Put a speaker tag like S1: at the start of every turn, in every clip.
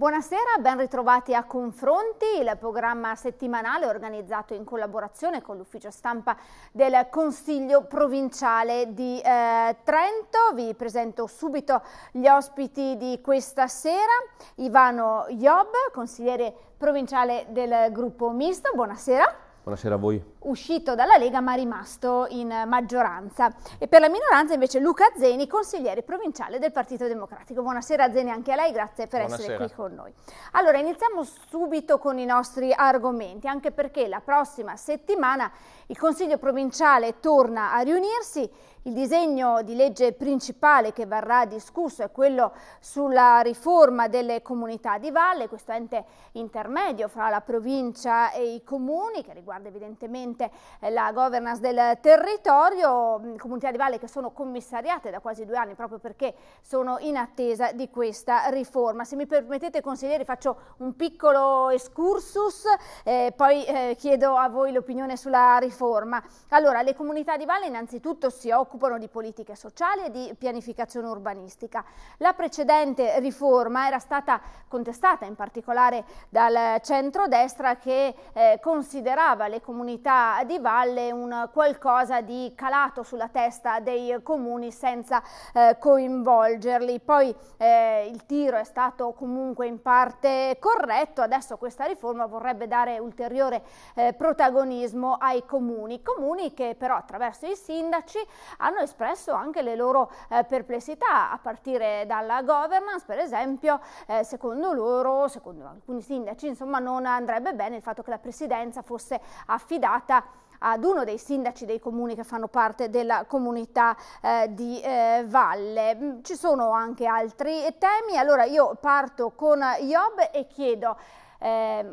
S1: Buonasera, ben ritrovati a Confronti, il programma settimanale organizzato in collaborazione con l'ufficio stampa del Consiglio Provinciale di eh, Trento. Vi presento subito gli ospiti di questa sera. Ivano Job, consigliere provinciale del gruppo misto, buonasera. Buonasera a voi. Uscito dalla Lega ma rimasto in maggioranza. E per la minoranza invece Luca Zeni, consigliere provinciale del Partito Democratico. Buonasera Zeni anche a lei, grazie per Buonasera. essere qui con noi. Allora iniziamo subito con i nostri argomenti, anche perché la prossima settimana il Consiglio provinciale torna a riunirsi il disegno di legge principale che verrà discusso è quello sulla riforma delle comunità di valle, questo ente intermedio fra la provincia e i comuni che riguarda evidentemente eh, la governance del territorio, comunità di valle che sono commissariate da quasi due anni proprio perché sono in attesa di questa riforma. Se mi permettete consiglieri faccio un piccolo excursus, eh, poi eh, chiedo a voi l'opinione sulla riforma. Allora, le comunità di valle innanzitutto si occupano occupano di politiche sociali e di pianificazione urbanistica. La precedente riforma era stata contestata in particolare dal centrodestra che eh, considerava le comunità di valle un qualcosa di calato sulla testa dei comuni senza eh, coinvolgerli. Poi eh, il tiro è stato comunque in parte corretto, adesso questa riforma vorrebbe dare ulteriore eh, protagonismo ai comuni, comuni che però attraverso i sindaci hanno espresso anche le loro eh, perplessità, a partire dalla governance, per esempio, eh, secondo loro, secondo alcuni sindaci, insomma, non andrebbe bene il fatto che la presidenza fosse affidata ad uno dei sindaci dei comuni che fanno parte della comunità eh, di eh, Valle. Ci sono anche altri temi, allora io parto con Job e chiedo... Eh,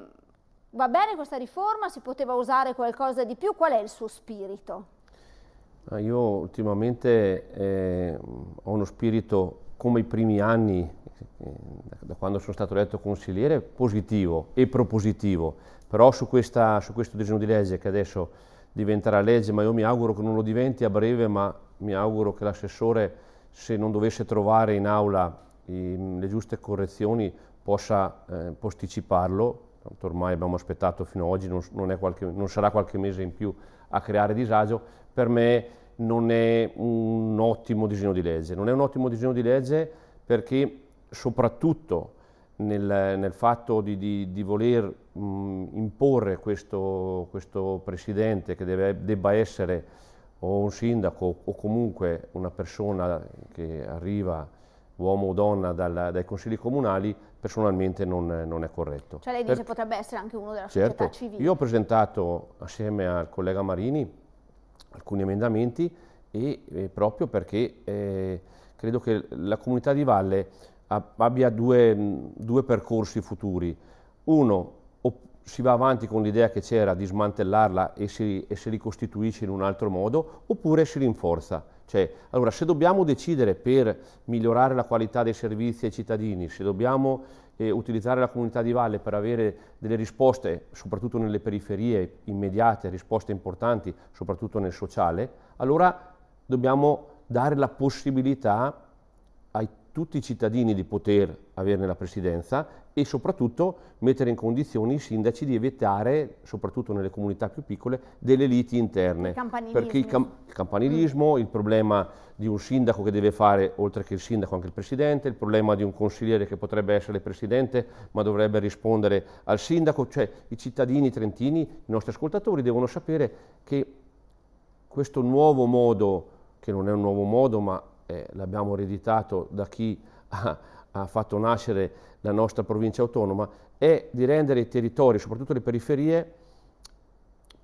S1: va bene questa riforma? Si poteva usare qualcosa di più? Qual è il suo spirito?
S2: Ah, io ultimamente eh, ho uno spirito, come i primi anni, eh, da quando sono stato eletto consigliere, positivo e propositivo, però su, questa, su questo disegno di legge che adesso diventerà legge, ma io mi auguro che non lo diventi a breve, ma mi auguro che l'assessore, se non dovesse trovare in aula i, ehm, le giuste correzioni, possa eh, posticiparlo, tanto ormai abbiamo aspettato fino ad oggi, non, non, qualche, non sarà qualche mese in più a creare disagio, per me non è un ottimo disegno di legge. Non è un ottimo disegno di legge perché soprattutto nel, nel fatto di, di, di voler mh, imporre questo, questo, presidente che deve, debba essere o un sindaco o comunque una persona che arriva uomo o donna dal, dai consigli comunali, personalmente non, non è corretto. Cioè lei dice Perché,
S1: potrebbe essere anche uno della certo,
S2: società civile. Io ho presentato assieme al collega Marini alcuni emendamenti e, e proprio perché eh, credo che la comunità di Valle abbia due, due percorsi futuri. Uno, si va avanti con l'idea che c'era di smantellarla e si, e si, ricostituisce in un altro modo, oppure si rinforza. Cioè, allora, se dobbiamo decidere per migliorare la qualità dei servizi ai cittadini, se dobbiamo e utilizzare la comunità di valle per avere delle risposte, soprattutto nelle periferie immediate, risposte importanti, soprattutto nel sociale, allora dobbiamo dare la possibilità tutti i cittadini di poter averne la presidenza e soprattutto mettere in condizione i sindaci di evitare, soprattutto nelle comunità più piccole, delle liti interne. Il perché il, cam il campanilismo, mm. il problema di un sindaco che deve fare, oltre che il sindaco, anche il presidente, il problema di un consigliere che potrebbe essere presidente ma dovrebbe rispondere al sindaco, cioè i cittadini trentini, i nostri ascoltatori devono sapere che questo nuovo modo, che non è un nuovo modo ma eh, l'abbiamo ereditato da chi ha, ha fatto nascere la nostra provincia autonoma, è di rendere i territori, soprattutto le periferie,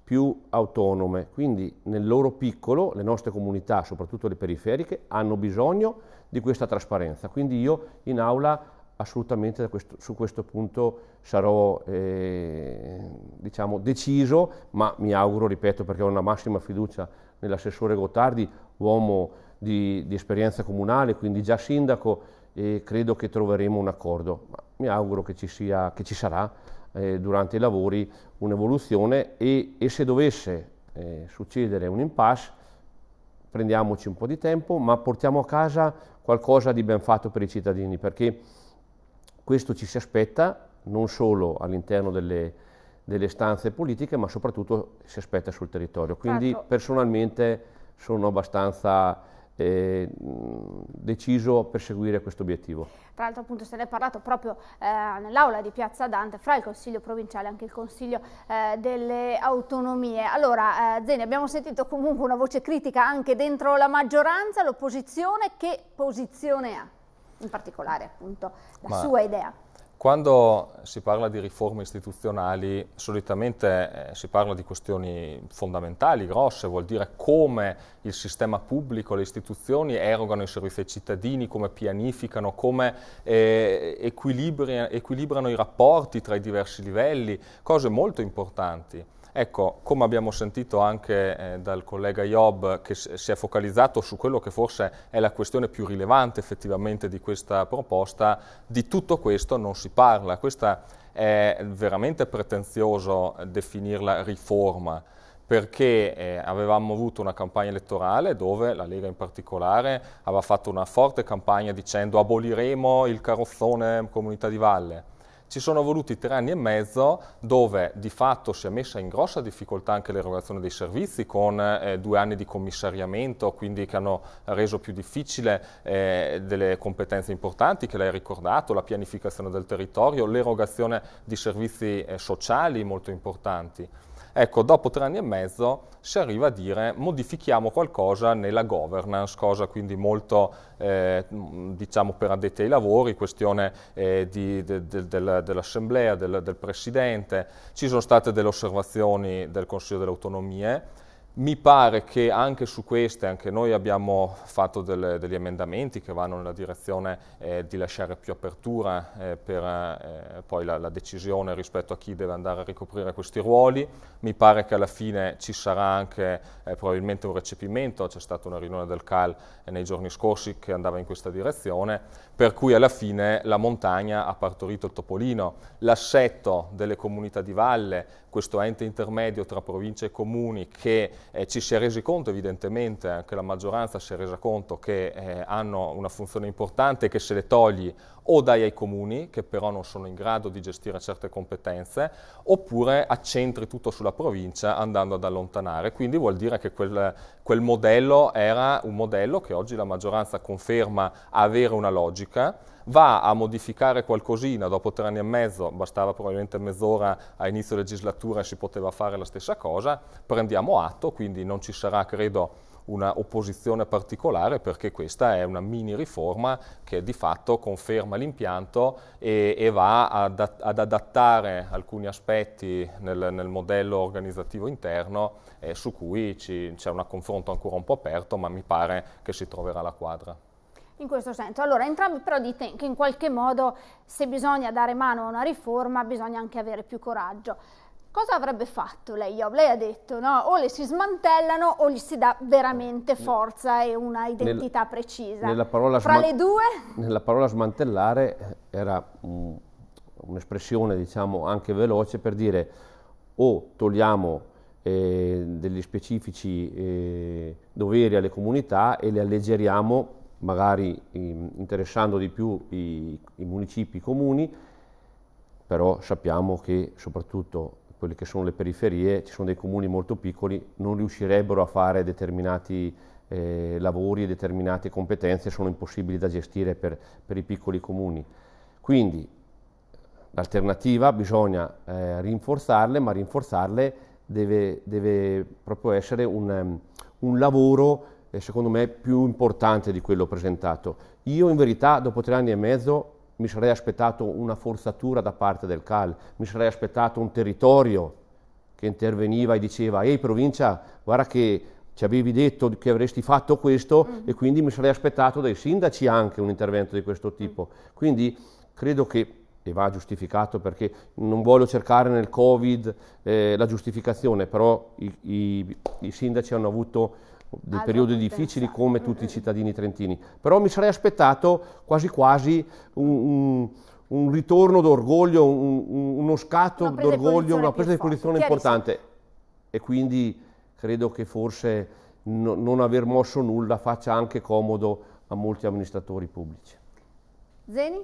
S2: più autonome. Quindi nel loro piccolo, le nostre comunità, soprattutto le periferiche, hanno bisogno di questa trasparenza. Quindi io in aula assolutamente questo, su questo punto sarò eh, diciamo, deciso, ma mi auguro, ripeto, perché ho una massima fiducia nell'assessore Gotardi, uomo di, di esperienza comunale, quindi già sindaco, e credo che troveremo un accordo. Ma mi auguro che ci, sia, che ci sarà eh, durante i lavori un'evoluzione e, e se dovesse eh, succedere un impasse, prendiamoci un po' di tempo, ma portiamo a casa qualcosa di ben fatto per i cittadini, perché questo ci si aspetta non solo all'interno delle, delle stanze politiche, ma soprattutto si aspetta sul territorio. Quindi certo. personalmente sono abbastanza deciso per seguire questo obiettivo.
S1: Tra l'altro appunto se ne è parlato proprio eh, nell'aula di Piazza Dante fra il Consiglio Provinciale e anche il Consiglio eh, delle Autonomie. Allora eh, Zeni abbiamo sentito comunque una voce critica anche dentro la maggioranza, l'opposizione, che posizione ha in particolare appunto la Ma... sua idea?
S3: Quando si parla di riforme istituzionali, solitamente eh, si parla di questioni fondamentali, grosse, vuol dire come il sistema pubblico, le istituzioni erogano i servizi ai cittadini, come pianificano, come eh, equilibrano i rapporti tra i diversi livelli, cose molto importanti. Ecco, come abbiamo sentito anche eh, dal collega Job, che si è focalizzato su quello che forse è la questione più rilevante effettivamente di questa proposta, di tutto questo non si parla. Questa è veramente pretenzioso definirla riforma perché eh, avevamo avuto una campagna elettorale dove la Lega in particolare aveva fatto una forte campagna dicendo aboliremo il carrozzone comunità di valle ci sono voluti tre anni e mezzo dove di fatto si è messa in grossa difficoltà anche l'erogazione dei servizi con eh, due anni di commissariamento, quindi che hanno reso più difficile eh, delle competenze importanti che lei ha ricordato, la pianificazione del territorio, l'erogazione di servizi eh, sociali molto importanti. Ecco, dopo tre anni e mezzo si arriva a dire modifichiamo qualcosa nella governance, cosa quindi molto eh, diciamo per addetti ai lavori, questione eh, de, de, de, dell'assemblea, del, del presidente, ci sono state delle osservazioni del Consiglio delle Autonomie, mi pare che anche su queste, anche noi abbiamo fatto delle, degli emendamenti che vanno nella direzione eh, di lasciare più apertura eh, per eh, poi la, la, decisione rispetto a chi deve andare a ricoprire questi ruoli. Mi pare che alla fine ci sarà anche eh, probabilmente un recepimento, c'è stata una riunione del CAL eh, nei giorni scorsi che andava in questa direzione, per cui alla fine la montagna ha partorito il topolino. L'assetto delle comunità di valle, questo ente intermedio tra province e comuni che eh, ci si è resi conto evidentemente, anche la maggioranza si è resa conto che eh, hanno una funzione importante che se le togli o dai ai comuni, che però non sono in grado di gestire certe competenze, oppure accentri tutto sulla provincia andando ad allontanare. Quindi vuol dire che quel, quel modello era un modello che oggi la maggioranza conferma avere una logica, va a modificare qualcosina, dopo tre anni e mezzo, bastava probabilmente mezz'ora a inizio legislatura e si poteva fare la stessa cosa, prendiamo atto, quindi non ci sarà, credo, una opposizione particolare perché questa è una mini riforma che di fatto conferma l'impianto e, e, va ad, ad, adattare alcuni aspetti nel, nel modello organizzativo interno eh, su cui c'è un confronto ancora un po' aperto ma mi pare che si troverà la quadra
S1: in questo senso. Allora, entrambi però dite che in qualche modo se bisogna dare mano a una riforma bisogna anche avere più coraggio. Cosa avrebbe fatto lei, Job? Lei ha detto, no? O le si smantellano o gli si dà veramente forza e una identità nella, precisa. Nella
S2: Fra le due? Nella parola smantellare eh, era mm, un'espressione, diciamo, anche veloce per dire o togliamo eh, degli specifici eh, doveri alle comunità e le alleggeriamo magari ehm, interessando di più i, i municipi, i comuni, però sappiamo che soprattutto quelle che sono le periferie, ci sono dei comuni molto piccoli, non riuscirebbero a fare determinati eh, lavori e determinate competenze, sono impossibili da gestire per, per i piccoli comuni. Quindi l'alternativa bisogna eh, rinforzarle, ma rinforzarle deve, deve proprio essere un, un lavoro secondo me, più importante di quello presentato. Io in verità, dopo tre anni e mezzo, mi sarei aspettato una forzatura da parte del CAL, mi sarei aspettato un territorio che interveniva e diceva, ehi provincia, guarda che ci avevi detto che avresti fatto questo mm. e quindi mi sarei aspettato dai sindaci anche un intervento di questo tipo. Mm. Quindi credo che, e va giustificato perché non voglio cercare nel Covid eh, la giustificazione, però i, i, i sindaci hanno avuto dei periodi difficili come tutti i cittadini trentini, però mi sarei aspettato quasi quasi un, un, un ritorno d'orgoglio, un, uno scatto d'orgoglio, una presa di posizione importante e quindi credo che forse no, non aver mosso nulla faccia anche comodo a molti amministratori pubblici. Zeni?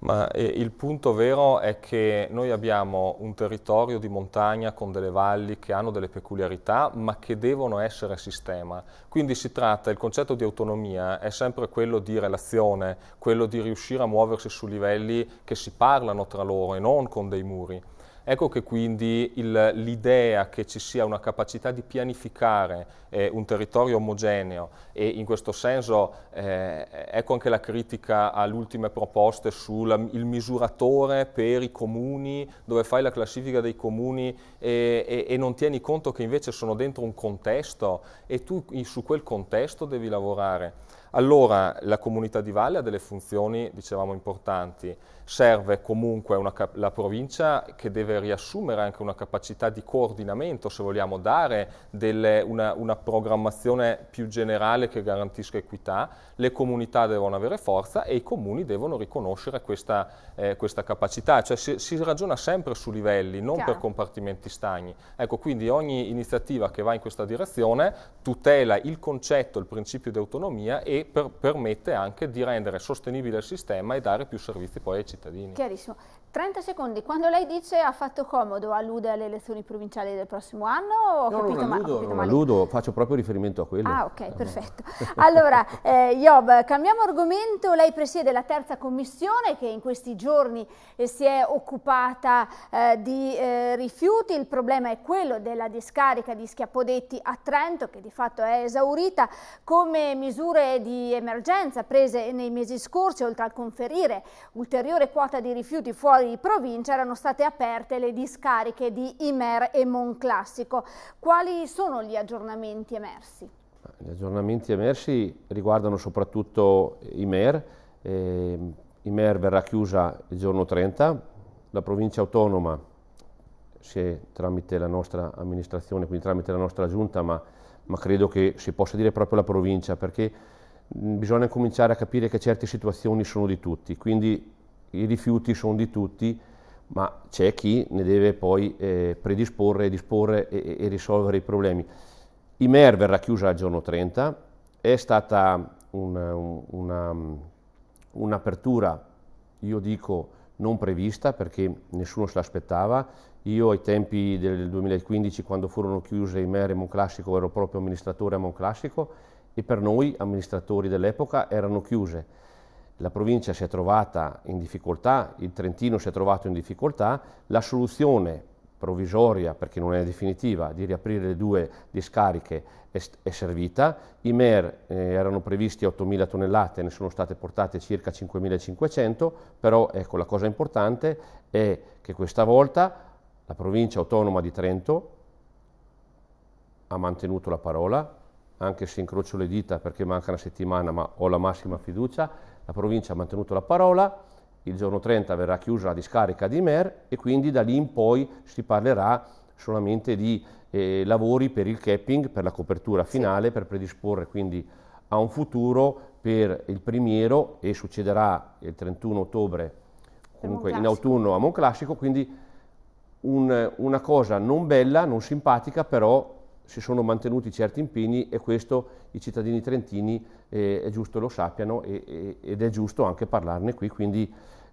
S3: Ma eh, il punto vero è che noi abbiamo un territorio di montagna con delle valli che hanno delle peculiarità, ma che devono essere sistema. Quindi si tratta, il concetto di autonomia è sempre quello di relazione, quello di riuscire a muoversi su livelli che si parlano tra loro e non con dei muri. Ecco che quindi l'idea che ci sia una capacità di pianificare eh, un territorio omogeneo e in questo senso eh, ecco anche la critica alle ultime proposte sul misuratore per i comuni dove fai la classifica dei comuni e, e, e, non tieni conto che invece sono dentro un contesto e tu su quel contesto devi lavorare. Allora la comunità di valle ha delle funzioni, dicevamo, importanti serve comunque una, la provincia che deve riassumere anche una capacità di coordinamento, se vogliamo dare delle, una, una, programmazione più generale che garantisca equità, le comunità devono avere forza e i comuni devono riconoscere questa, eh, questa capacità, cioè si, si, ragiona sempre su livelli, non Chiaro. per compartimenti stagni. Ecco, quindi ogni iniziativa che va in questa direzione tutela il concetto, il principio di autonomia e per, permette anche di rendere sostenibile il sistema e dare più servizi
S2: poi ai cittadini cittadini.
S1: Chiarissimo. 30 secondi, quando lei dice ha fatto comodo, allude alle elezioni provinciali del prossimo anno? no, non alludo, non alludo,
S2: faccio proprio riferimento a quello. Ah,
S1: ok, eh, perfetto. Allora, eh, Job, cambiamo argomento. Lei presiede la terza commissione che in questi giorni eh, si è occupata eh, di eh, rifiuti. Il problema è quello della discarica di Schiapodetti a Trento, che di fatto è esaurita. Come misure di emergenza prese nei mesi scorsi, oltre al conferire ulteriore quota di rifiuti fuori poi provincia erano state aperte le discariche di Imer e Monclassico. Quali sono gli aggiornamenti emersi?
S2: Gli aggiornamenti emersi riguardano soprattutto Imer. Eh, Imer verrà chiusa il giorno 30. La provincia autonoma, se tramite la nostra amministrazione, quindi tramite la nostra giunta, ma, ma credo che si possa dire proprio la provincia, perché bisogna cominciare a capire che certe situazioni sono di tutti. Quindi i rifiuti sono di tutti, ma c'è chi ne deve poi eh, predisporre, disporre e, e, risolvere i problemi. Imer verrà chiusa al giorno 30, è stata un'apertura, io dico, non prevista perché nessuno se l'aspettava. Io ai tempi del 2015, quando furono chiuse Imer e Monclassico, ero proprio amministratore a Monclassico e per noi, amministratori dell'epoca, erano chiuse la provincia si è trovata in difficoltà, il Trentino si è trovato in difficoltà, la soluzione provvisoria, perché non è definitiva, di riaprire le due discariche è, è servita. I MER eh, erano previsti 8.000 tonnellate, ne sono state portate circa 5.500, però ecco, la cosa importante è che questa volta la provincia autonoma di Trento ha mantenuto la parola, anche se incrocio le dita perché manca una settimana, ma ho la massima fiducia, la provincia ha mantenuto la parola, il giorno 30 verrà chiusa la discarica di Mer e quindi da lì in poi si parlerà solamente di eh, lavori per il capping, per la copertura finale, sì. per predisporre quindi a un futuro per il primiero e succederà il 31 ottobre, comunque in autunno a Monclassico, quindi un, una cosa non bella, non simpatica, però si sono mantenuti certi impegni e questo i cittadini trentini eh, è giusto lo sappiano e, e, ed è giusto anche parlarne qui, quindi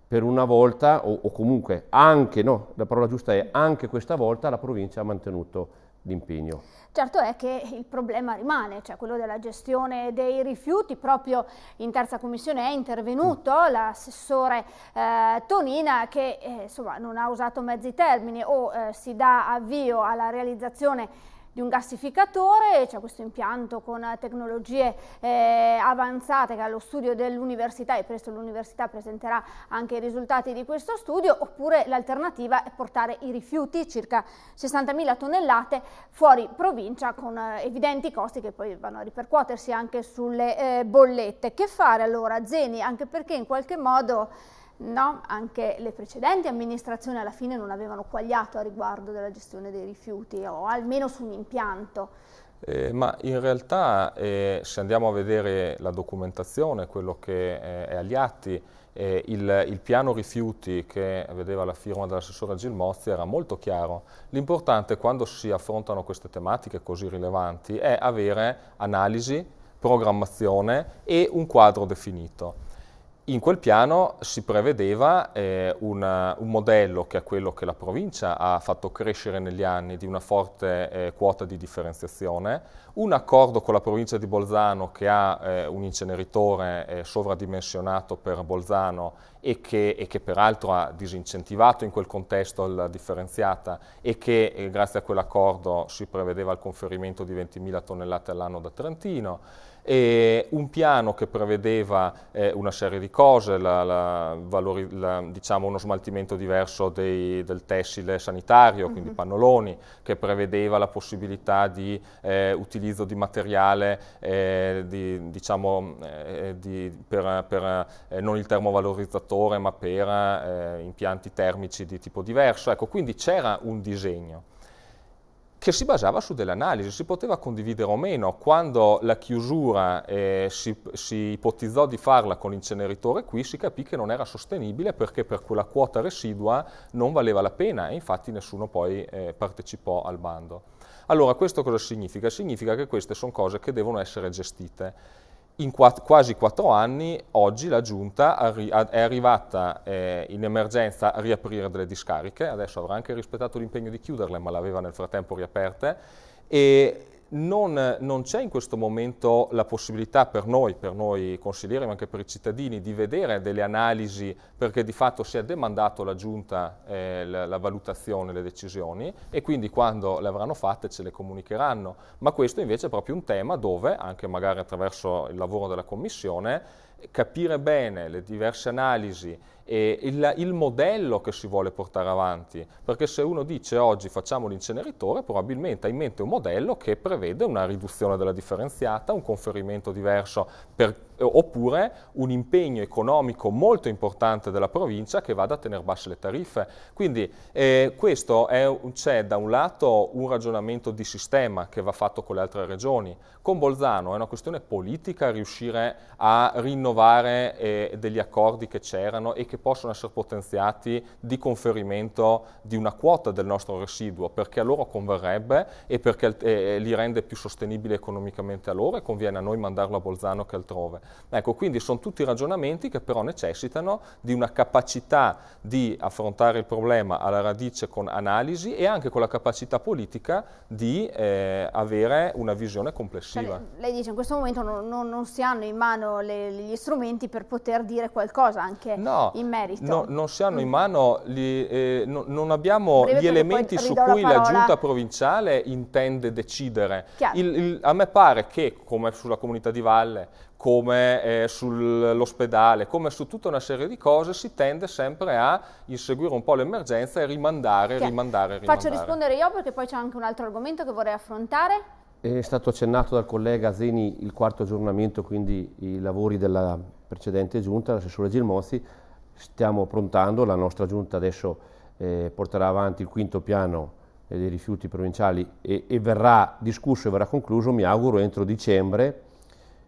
S2: per una volta o, o comunque anche, no, la parola giusta è anche questa volta la provincia ha mantenuto l'impegno.
S1: Certo è che il problema rimane, cioè quello della gestione dei rifiuti, proprio in terza commissione è intervenuto mm. l'assessore eh, Tonina che eh, insomma, non ha usato mezzi termini o eh, si dà avvio alla realizzazione di un gassificatore, c'è questo impianto con tecnologie eh, avanzate che è allo studio dell'università e presto l'università presenterà anche i risultati di questo studio, oppure l'alternativa è portare i rifiuti, circa 60.000 tonnellate, fuori provincia con eh, evidenti costi che poi vanno a ripercuotersi anche sulle eh, bollette. Che fare allora Zeni? Anche perché in qualche modo... No? Anche le precedenti amministrazioni alla fine non avevano quagliato a riguardo della gestione dei rifiuti, o almeno su un impianto.
S3: Eh, ma in realtà eh, se andiamo a vedere la documentazione, quello che eh, è agli atti, eh, il, il, piano rifiuti che vedeva la firma dell'assessore Gilmozzi era molto chiaro. L'importante quando si affrontano queste tematiche così rilevanti è avere analisi, programmazione e un quadro definito. In quel piano si prevedeva eh, una, un modello che è quello che la provincia ha fatto crescere negli anni di una forte eh, quota di differenziazione, un accordo con la provincia di Bolzano che ha eh, un inceneritore eh, sovradimensionato per Bolzano e che, e che, peraltro ha disincentivato in quel contesto la differenziata e che eh, grazie a quell'accordo si prevedeva il conferimento di 20.000 tonnellate all'anno da Trentino e un piano che prevedeva eh, una serie di cose, la, la valori, la, diciamo uno smaltimento diverso dei, del tessile sanitario, quindi mm-hmm. pannoloni, che prevedeva la possibilità di eh, utilizzo di materiale eh, di, diciamo, eh, di, per, per eh, non il termovalorizzatore ma per eh, impianti termici di tipo diverso. Ecco, quindi c'era un disegno che si basava su delle analisi, si poteva condividere o meno. Quando la chiusura eh, si, si, ipotizzò di farla con l'inceneritore qui, si capì che non era sostenibile perché per quella quota residua non valeva la pena e infatti nessuno poi eh, partecipò al bando. Allora, questo cosa significa? Significa che queste sono cose che devono essere gestite in quasi quattro anni oggi la Giunta è arrivata eh, in emergenza a riaprire delle discariche, adesso avrà anche rispettato l'impegno di chiuderle, ma le aveva nel frattempo riaperte, e non, non c'è in questo momento la possibilità per noi, per noi consiglieri, ma anche per i cittadini, di vedere delle analisi perché di fatto si è demandato alla Giunta eh, la, la, valutazione, le decisioni e quindi quando le avranno fatte ce le comunicheranno. Ma questo invece è proprio un tema dove, anche magari attraverso il lavoro della Commissione, capire bene le diverse analisi e il, il, modello che si vuole portare avanti, perché se uno dice oggi facciamo l'inceneritore, probabilmente ha in mente un modello che prevede una riduzione della differenziata, un conferimento diverso per eh, oppure un impegno economico molto importante della provincia che vada a tenere basse le tariffe. Quindi eh, questo c'è da un lato un ragionamento di sistema che va fatto con le altre regioni, con Bolzano è una questione politica riuscire a rinnovare eh, degli accordi che c'erano e che possono essere potenziati di conferimento di una quota del nostro residuo perché a loro converrebbe e perché eh, li rende più sostenibili economicamente a loro e conviene a noi mandarlo a Bolzano che altrove. Ecco, quindi sono tutti ragionamenti che però necessitano di una capacità di affrontare il problema alla radice con analisi e anche con la capacità politica di eh, avere una visione complessiva. Cioè,
S1: lei dice in questo momento non, non, non si hanno in mano le, gli strumenti per poter dire qualcosa anche no, in merito. No,
S3: non si hanno in mm. mano, gli, eh, no, non abbiamo Breve gli elementi su cui la, la, giunta provinciale intende decidere. Il, il, a me pare che, come sulla comunità di Valle, come eh, sull'ospedale, come su tutta una serie di cose, si tende sempre a inseguire un po' l'emergenza e rimandare,
S1: che rimandare, rimandare. Faccio rispondere io perché poi c'è anche un altro argomento che vorrei affrontare.
S2: È stato accennato dal collega Zeni il quarto aggiornamento, quindi i lavori della precedente giunta, l'assessore Gilmozzi, stiamo prontando, la nostra giunta adesso eh, porterà avanti il quinto piano eh, dei rifiuti provinciali e, e verrà discusso e verrà concluso, mi auguro, entro dicembre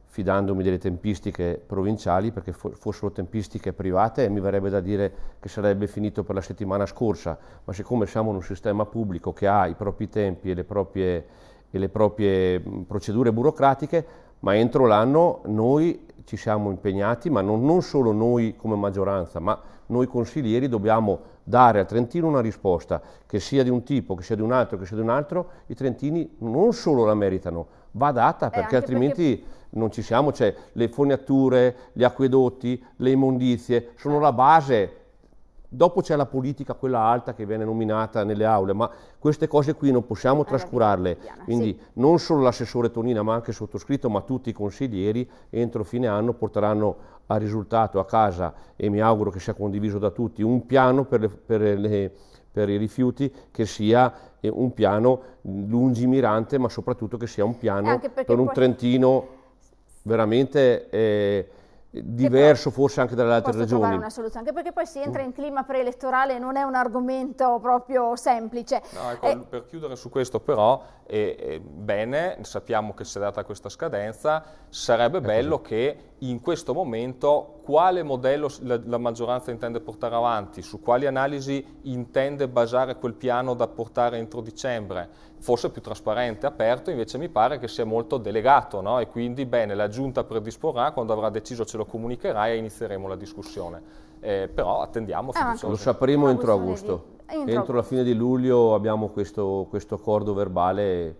S2: fidandomi delle tempistiche provinciali, perché fossero tempistiche private mi verrebbe da dire che sarebbe finito per la settimana scorsa, ma siccome siamo in un sistema pubblico che ha i propri tempi e le proprie, e le proprie procedure burocratiche, ma entro l'anno noi ci siamo impegnati, ma non, non, solo noi come maggioranza, ma noi consiglieri dobbiamo dare a Trentino una risposta, che sia di un tipo, che sia di un altro, che sia di un altro, i trentini non solo la meritano, va data eh, perché altrimenti... Perché non ci siamo, cioè le fognature, gli acquedotti, le immondizie sono la base. Dopo c'è la politica, quella alta che viene nominata nelle aule, ma queste cose qui non possiamo trascurarle. Quindi sì. non solo l'assessore Tonina, ma anche il sottoscritto, ma tutti i consiglieri entro fine anno porteranno a risultato a casa, e mi auguro che sia condiviso da tutti, un piano per le, per le per i rifiuti che sia eh, un piano mm, lungimirante ma soprattutto che sia un piano per un poi... Trentino veramente eh, diverso forse anche dalle altre regioni. trovare una
S1: soluzione, anche perché poi si entra in clima preelettorale, non è un argomento proprio semplice. No, ecco, eh,
S3: per chiudere su questo però, eh, eh, bene, sappiamo che si è data questa scadenza, sarebbe bello così. che in questo momento quale modello la, la, maggioranza intende portare avanti, su quali analisi intende basare quel piano da portare entro dicembre, forse più trasparente, aperto, invece mi pare che sia molto delegato no? e quindi bene, la giunta predisporrà quando avrà deciso ce lo comunicherai e inizieremo la discussione. Eh, però
S2: attendiamo. Ah, lo sapremo ah, entro agosto. Di... Entro... entro... la fine di luglio abbiamo questo, questo accordo verbale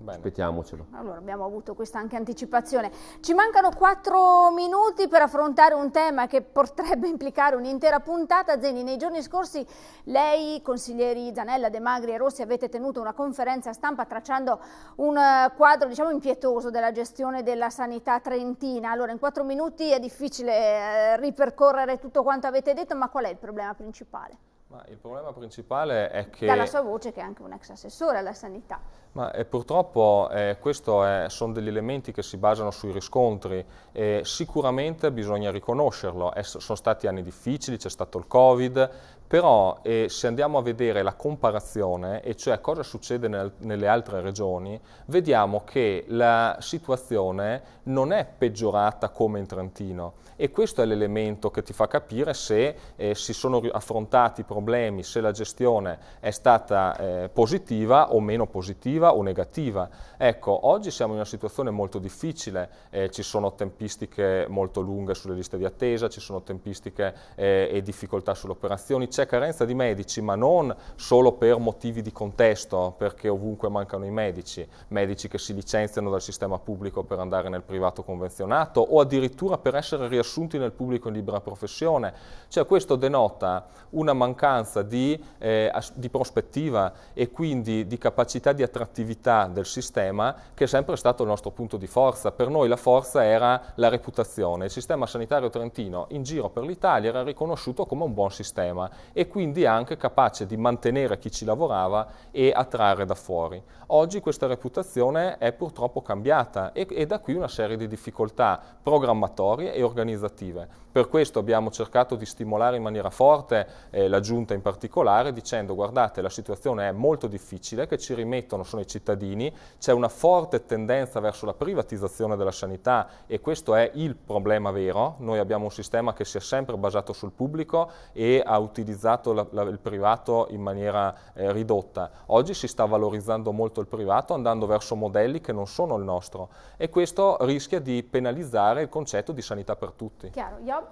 S2: Bene. Aspettiamocelo.
S1: Allora, abbiamo avuto questa anche anticipazione. Ci mancano quattro minuti per affrontare un tema che potrebbe implicare un'intera puntata. Zeni, nei giorni scorsi lei, consiglieri Zanella, De Magri e Rossi, avete tenuto una conferenza stampa tracciando un eh, quadro, diciamo, impietoso della gestione della sanità trentina. Allora, in quattro minuti è difficile eh, ripercorrere tutto quanto avete detto, ma qual è il problema principale?
S3: Ma il problema principale è che... Dalla sua
S1: voce che è anche un ex assessore alla sanità.
S3: Ma eh, purtroppo eh, questi sono degli elementi che si basano sui riscontri. Eh, sicuramente bisogna riconoscerlo, è, sono stati anni difficili, c'è stato il Covid, però eh, se andiamo a vedere la comparazione, e cioè cosa succede nel, nelle altre regioni, vediamo che la situazione non è peggiorata come in Trentino e questo è l'elemento che ti fa capire se eh, si sono affrontati i problemi, se la gestione è stata eh, positiva o meno positiva o negativa. Ecco, oggi siamo in una situazione molto difficile, eh, ci sono tempistiche molto lunghe sulle liste di attesa, ci sono tempistiche eh, e difficoltà sulle operazioni, c'è carenza di medici, ma non solo per motivi di contesto, perché ovunque mancano i medici, medici che si licenziano dal sistema pubblico per andare nel privato convenzionato o addirittura per essere riassunti nel pubblico in libera professione. Cioè questo denota una mancanza di, eh, di prospettiva e quindi di capacità di attrattività del sistema che è sempre stato il nostro punto di forza. Per noi la forza era la reputazione. Il sistema sanitario trentino in giro per l'Italia era riconosciuto come un buon sistema e quindi anche capace di mantenere chi ci lavorava e attrarre da fuori. Oggi questa reputazione è purtroppo cambiata e, e da qui una serie di difficoltà programmatorie e organizzative per questo abbiamo cercato di stimolare in maniera forte eh, la Giunta in particolare dicendo guardate la situazione è molto difficile, che ci rimettono sono i cittadini, c'è una forte tendenza verso la privatizzazione della sanità e questo è il problema vero. Noi abbiamo un sistema che si è sempre basato sul pubblico e ha utilizzato la, la, il privato in maniera eh, ridotta. Oggi si sta valorizzando molto il privato andando verso modelli che non sono il nostro e questo rischia di penalizzare il concetto di sanità per tutti. Chiaro, Job,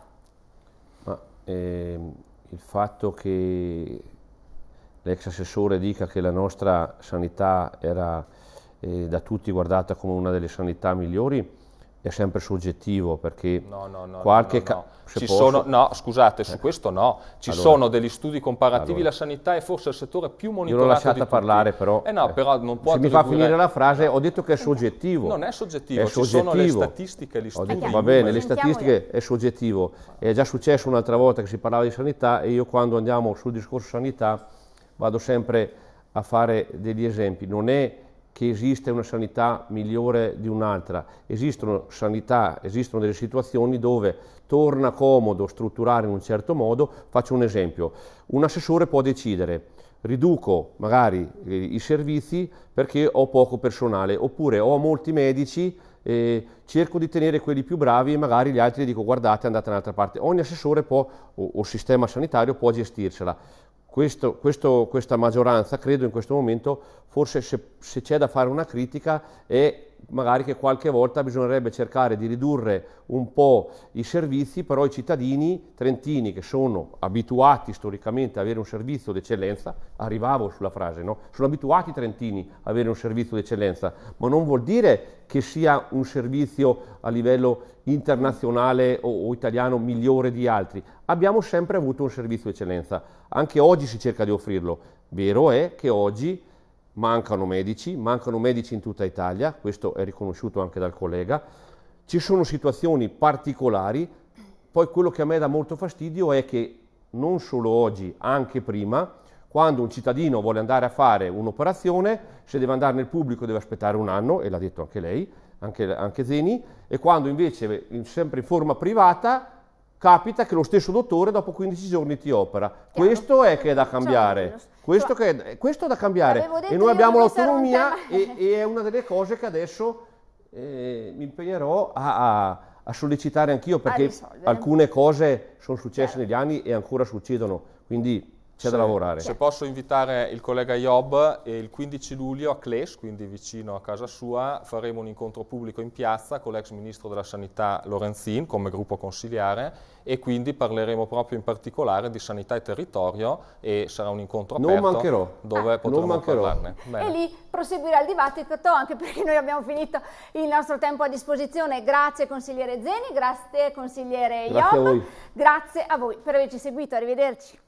S2: ma, ehm, il fatto che l'ex assessore dica che la nostra sanità era eh, da tutti guardata come una delle sanità migliori è sempre soggettivo perché no, no, no, qualche... No, no, no. Sono,
S3: no scusate, eh. su questo no. Ci allora, sono degli studi comparativi, allora. la sanità è forse il settore più monitorato Io l'ho lasciata parlare però... Eh no, eh, però non può... Se mi fa finire
S2: la frase, ho detto che è soggettivo. Non è soggettivo, è soggettivo. sono le statistiche, gli studi. Detto, va bene, le statistiche è soggettivo. È già successo un'altra volta che si parlava di sanità e io quando andiamo sul discorso sanità vado sempre a fare degli esempi. Non è che esiste una sanità migliore di un'altra, esistono sanità, esistono delle situazioni dove torna comodo strutturare in un certo modo, faccio un esempio, un assessore può decidere riduco magari eh, i servizi perché ho poco personale, oppure ho molti medici, e eh, cerco di tenere quelli più bravi e magari gli altri dico guardate andate da un'altra parte. Ogni assessore può, o, o sistema sanitario può gestircela. Questo, questo, questa maggioranza, credo in questo momento, forse se, se c'è da fare una critica è magari che qualche volta bisognerebbe cercare di ridurre un po' i servizi, però i cittadini trentini che sono abituati storicamente ad avere un servizio d'eccellenza, arrivavo sulla frase, no? sono abituati i trentini ad avere un servizio d'eccellenza, ma non vuol dire che sia un servizio a livello internazionale o, o italiano migliore di altri, abbiamo sempre avuto un servizio d'eccellenza, anche oggi si cerca di offrirlo, vero è che oggi mancano medici, mancano medici in tutta Italia, questo è riconosciuto anche dal collega, ci sono situazioni particolari, poi quello che a me dà molto fastidio è che non solo oggi, anche prima, quando un cittadino vuole andare a fare un'operazione, se deve andare nel pubblico deve aspettare un anno, e l'ha detto anche lei, anche, anche Zeni, e quando invece sempre in forma privata capita che lo stesso dottore dopo 15 giorni ti opera. Chiaro. Questo è che è da cambiare. Questo, cioè, che è, questo è da cambiare. E noi abbiamo l'autonomia e, e, è una delle cose che adesso eh, mi impegnerò a, a, a sollecitare anch'io perché alcune cose sono successe Chiaro. negli anni e ancora succedono. Quindi c'è da lavorare. Se
S3: posso invitare il collega Job, il 15 luglio a Cles, quindi vicino a casa sua, faremo un incontro pubblico in piazza con l'ex ministro della sanità Lorenzin come gruppo consigliare e quindi parleremo proprio in particolare di sanità e territorio e sarà un incontro aperto non mancherò. dove ah, potremo mancherò. parlarne. Bene. E
S1: lì proseguirà il dibattito anche perché noi abbiamo finito il nostro tempo a disposizione. Grazie consigliere Zeni, grazie consigliere Job, a grazie a voi per averci seguito, arrivederci.